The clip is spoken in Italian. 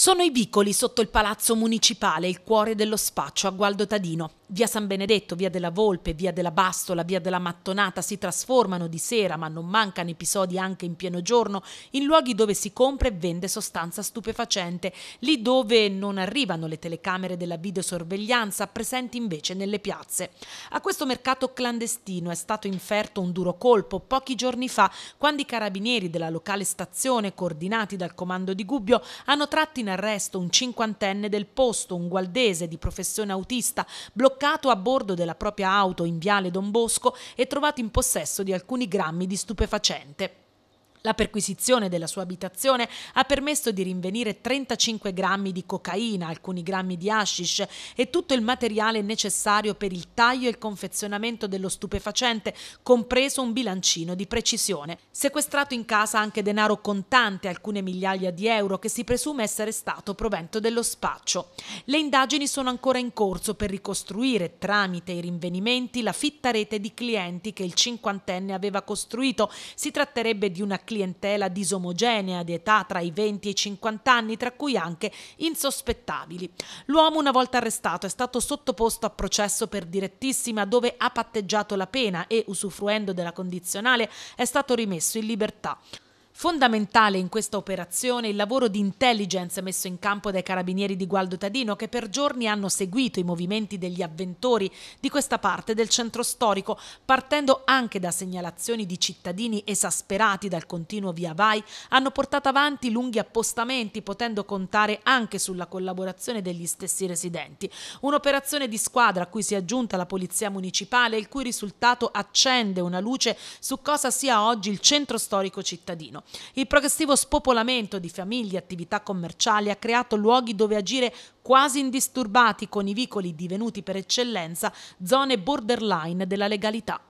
Sono i vicoli sotto il palazzo municipale, il cuore dello spaccio a Gualdo Tadino. Via San Benedetto, Via della Volpe, Via della Bastola, Via della Mattonata si trasformano di sera, ma non mancano episodi anche in pieno giorno, in luoghi dove si compra e vende sostanza stupefacente, lì dove non arrivano le telecamere della videosorveglianza presenti invece nelle piazze. A questo mercato clandestino è stato inferto un duro colpo pochi giorni fa quando i carabinieri della locale stazione, coordinati dal comando di Gubbio, hanno tratto in arresto un cinquantenne del posto, un gualdese di professione autista, bloccato bloccato a bordo della propria auto in Viale Don Bosco e trovato in possesso di alcuni grammi di stupefacente. La perquisizione della sua abitazione ha permesso di rinvenire 35 grammi di cocaina, alcuni grammi di hashish e tutto il materiale necessario per il taglio e il confezionamento dello stupefacente, compreso un bilancino di precisione. Sequestrato in casa anche denaro contante, alcune migliaia di euro, che si presume essere stato provento dello spaccio. Le indagini sono ancora in corso per ricostruire, tramite i rinvenimenti, la fitta rete di clienti che il cinquantenne aveva costruito. Si tratterebbe di una cliente clientela disomogenea di età tra i 20 e i 50 anni, tra cui anche insospettabili. L'uomo, una volta arrestato, è stato sottoposto a processo per direttissima dove ha patteggiato la pena e, usufruendo della condizionale, è stato rimesso in libertà. Fondamentale in questa operazione il lavoro di intelligence messo in campo dai carabinieri di Gualdo Tadino che per giorni hanno seguito i movimenti degli avventori di questa parte del centro storico, partendo anche da segnalazioni di cittadini esasperati dal continuo via vai, hanno portato avanti lunghi appostamenti potendo contare anche sulla collaborazione degli stessi residenti. Un'operazione di squadra a cui si è aggiunta la Polizia Municipale, il cui risultato accende una luce su cosa sia oggi il centro storico cittadino. Il progressivo spopolamento di famiglie e attività commerciali ha creato luoghi dove agire quasi indisturbati con i vicoli divenuti per eccellenza zone borderline della legalità.